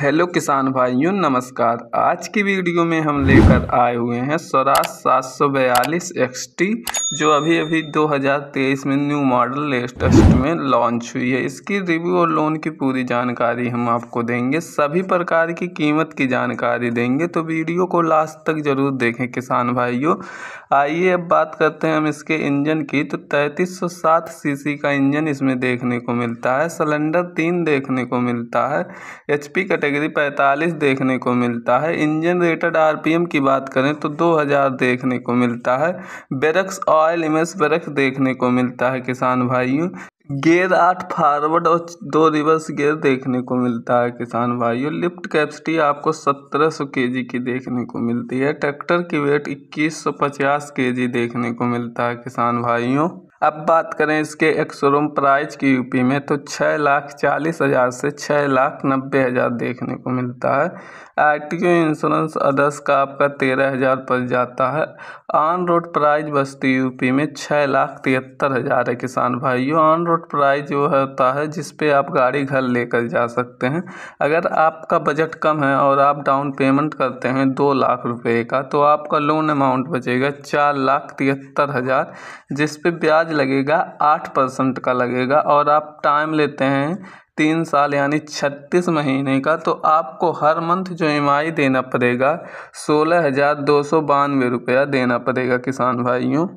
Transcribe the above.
hello किसान भाइयों नमस्कार आज की वीडियो में हम लेकर आए हुए हैं स्वराज सात सौ बयालीस एक्स टी जो अभी अभी 2023 में न्यू मॉडल लेटेस्ट में लॉन्च हुई है इसकी रिव्यू और लोन की पूरी जानकारी हम आपको देंगे सभी प्रकार की कीमत की जानकारी देंगे तो वीडियो को लास्ट तक ज़रूर देखें किसान भाइयों आइए अब बात करते हैं हम इसके इंजन की तो तैंतीस सौ का इंजन इसमें देखने को मिलता है सिलेंडर तीन देखने को मिलता है एच का कैटेगरी 45 देखने को मिलता है इंजन रेटेड आरपीएम की बात करें तो 2000 देखने को मिलता है बेरक्स ऑयल इमेज बेरक्स देखने को मिलता है किसान भाइयों गेयर आठ फॉरवर्ड और दो रिवर्स गेयर देखने को मिलता है किसान भाइयों लिफ्ट कैपेसिटी आपको 1700 केजी की देखने को मिलती है ट्रैक्टर की वेट 2150 केजी देखने को मिलता है किसान भाइयों अब बात करें इसके एक्सरूम प्राइज की यूपी में तो छः लाख चालीस हज़ार से छः लाख नब्बे हज़ार देखने को मिलता है R T O insurance others का आपका तेरह हज़ार पड़ जाता है on road price Basti UP में छः लाख तिहत्तर हज़ार है किसान भाइयों ऑन रोड प्राइज वो होता है जिस पे आप गाड़ी घर लेकर जा सकते हैं अगर आपका बजट कम है और आप डाउन पेमेंट करते हैं दो लाख रुपये का तो आपका लोन अमाउंट बचेगा चार लाख तिहत्तर हज़ार जिस ब्याज ब्याज लगेगा आठ परसेंट का लगेगा और आप टाइम लेते हैं तीन साल यानी छत्तीस महीने का तो आपको हर मंथ जो एम आई देना पड़ेगा सोलह हज़ार दो सौ बानवे रुपया देना पड़ेगा किसान भाइयों